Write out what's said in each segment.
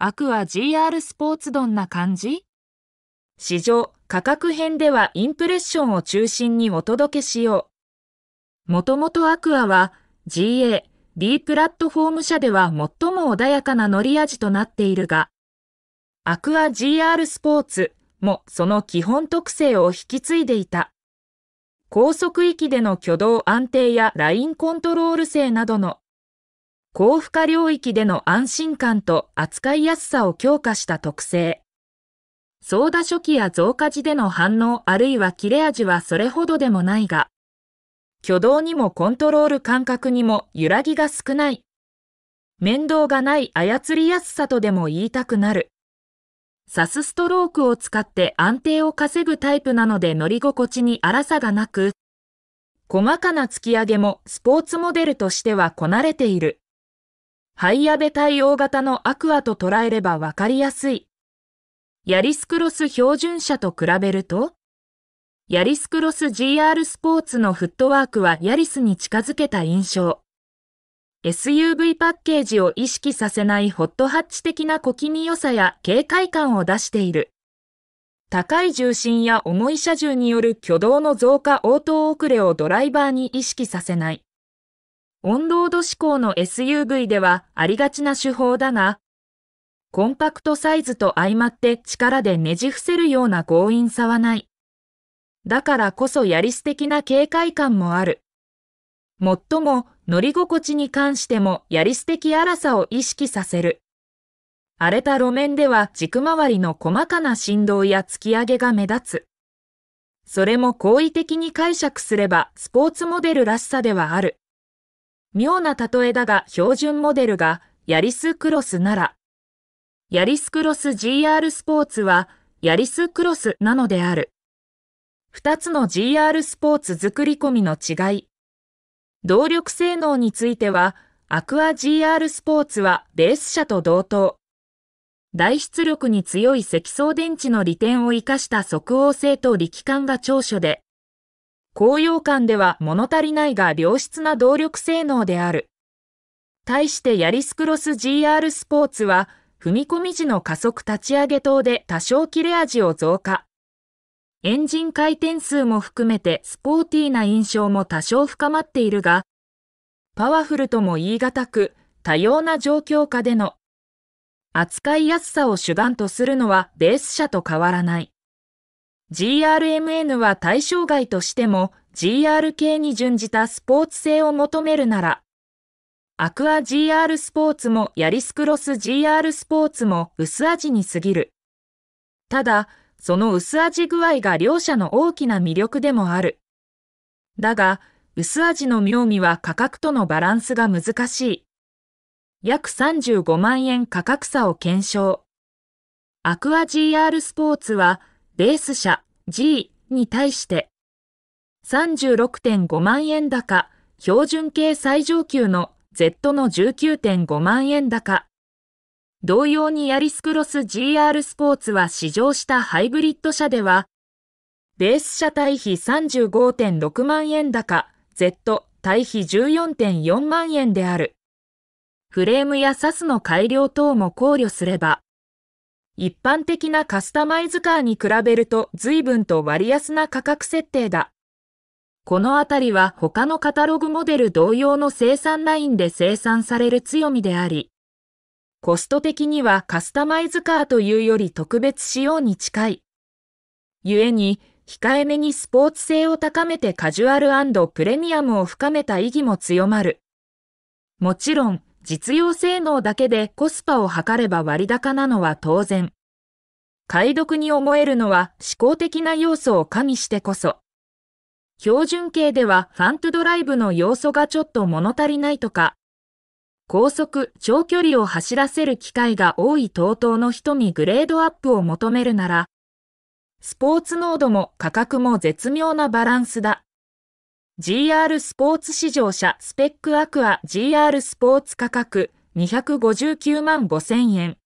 アクア GR スポーツどんな感じ市場価格編ではインプレッションを中心にお届けしよう。もともとアクアは GA、D プラットフォーム社では最も穏やかな乗り味となっているが、アクア GR スポーツもその基本特性を引き継いでいた。高速域での挙動安定やラインコントロール性などの高負荷領域での安心感と扱いやすさを強化した特性。ソーダ初期や増加時での反応あるいは切れ味はそれほどでもないが、挙動にもコントロール感覚にも揺らぎが少ない。面倒がない操りやすさとでも言いたくなる。サスストロークを使って安定を稼ぐタイプなので乗り心地に荒さがなく、細かな突き上げもスポーツモデルとしてはこなれている。ハイアベ対応型のアクアと捉えればわかりやすい。ヤリスクロス標準車と比べると、ヤリスクロス GR スポーツのフットワークはヤリスに近づけた印象。SUV パッケージを意識させないホットハッチ的な小気味良さや警戒感を出している。高い重心や重い車重による挙動の増加応答遅れをドライバーに意識させない。オンロード志向の SUV ではありがちな手法だが、コンパクトサイズと相まって力でねじ伏せるような強引さはない。だからこそやりす的な警戒感もある。もっとも乗り心地に関してもやりす的荒さを意識させる。荒れた路面では軸回りの細かな振動や突き上げが目立つ。それも好意的に解釈すればスポーツモデルらしさではある。妙な例えだが標準モデルがヤリスクロスなら、ヤリスクロス GR スポーツはヤリスクロスなのである。二つの GR スポーツ作り込みの違い。動力性能については、アクア GR スポーツはベース車と同等。大出力に強い積層電池の利点を活かした即応性と力感が長所で、高揚感では物足りないが良質な動力性能である。対してヤリスクロス GR スポーツは、踏み込み時の加速立ち上げ等で多少切れ味を増加。エンジン回転数も含めてスポーティーな印象も多少深まっているが、パワフルとも言い難く、多様な状況下での扱いやすさを主眼とするのはベース車と変わらない。GRMN は対象外としても GRK に準じたスポーツ性を求めるなら、アクア GR スポーツもヤリスクロス GR スポーツも薄味に過ぎる。ただ、その薄味具合が両者の大きな魅力でもある。だが、薄味の妙味は価格とのバランスが難しい。約35万円価格差を検証。アクア GR スポーツはベース社 G に対して、36.5万円高、標準系最上級の Z の19.5万円高。同様にヤリスクロス GR スポーツは試乗したハイブリッド車では、ベース車対比35.6万円高、Z 対比14.4万円である。フレームやサスの改良等も考慮すれば、一般的なカスタマイズカーに比べると随分と割安な価格設定だ。このあたりは他のカタログモデル同様の生産ラインで生産される強みであり、コスト的にはカスタマイズカーというより特別仕様に近い。故に、控えめにスポーツ性を高めてカジュアルプレミアムを深めた意義も強まる。もちろん、実用性能だけでコスパを測れば割高なのは当然。解読に思えるのは思考的な要素を加味してこそ。標準形ではファントドライブの要素がちょっと物足りないとか、高速、長距離を走らせる機会が多い等々の人にグレードアップを求めるなら、スポーツ濃度も価格も絶妙なバランスだ。GR スポーツ市場社スペックアクア GR スポーツ価格259万5000円。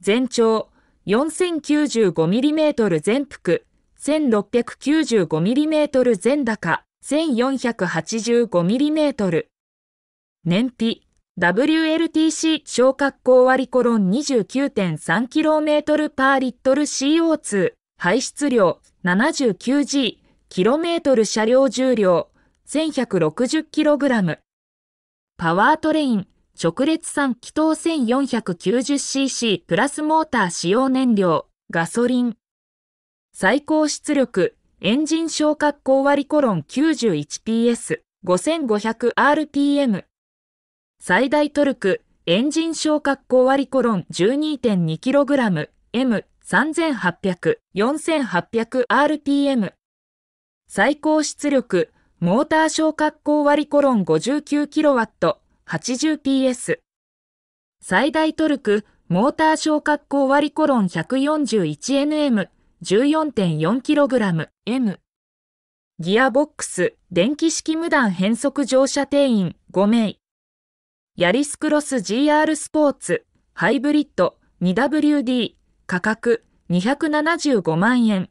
全長 4095mm 全幅 1695mm 全高 1485mm。燃費 WLTC 小格好割コロン 29.3km パーリットル CO2 排出量 79G キロメートル車両重量 1160kg。パワートレイン、直列産気筒 1490cc プラスモーター使用燃料、ガソリン。最高出力、エンジン消火口割コロン 91PS、5500rpm。最大トルク、エンジン消火口割コロン 12.2kg、M3800、4800rpm。最高出力、モーター小格好割コロン 59kW80PS。最大トルク、モーター小格好割コロン 141NM14.4kg、ギアボックス、電気式無断変速乗車定員5名。ヤリスクロス GR スポーツ、ハイブリッド 2WD、価格275万円。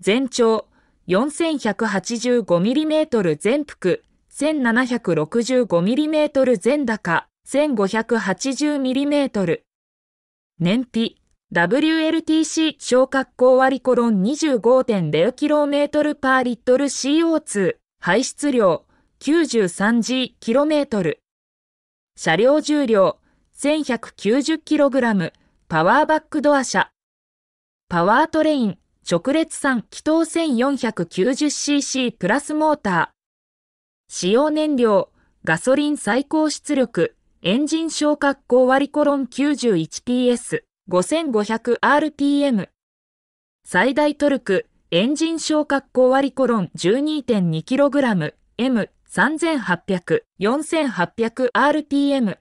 全長 4185mm 全幅、1765mm 全高、1580mm。燃費、WLTC 小格好割コロン 25.0km パーリットル CO2 排出量 93G km 車両重量 1190kg パワーバックドア車パワートレイン直列産気筒 1490cc プラスモーター。使用燃料、ガソリン最高出力、エンジン消括弧割コロン 91PS、5500rpm。最大トルク、エンジン消括弧割コロン 12.2kg、M、3800、4800rpm。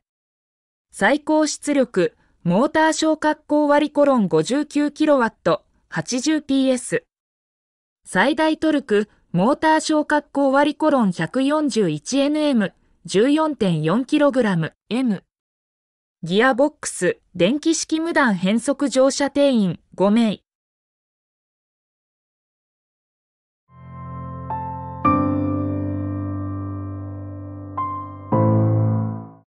最高出力、モーター消括弧割コロン 59kW、80PS。最大トルク、モーター小格降割りコロン 141NM、14.4kg、M。ギアボックス、電気式無断変速乗車定員5名。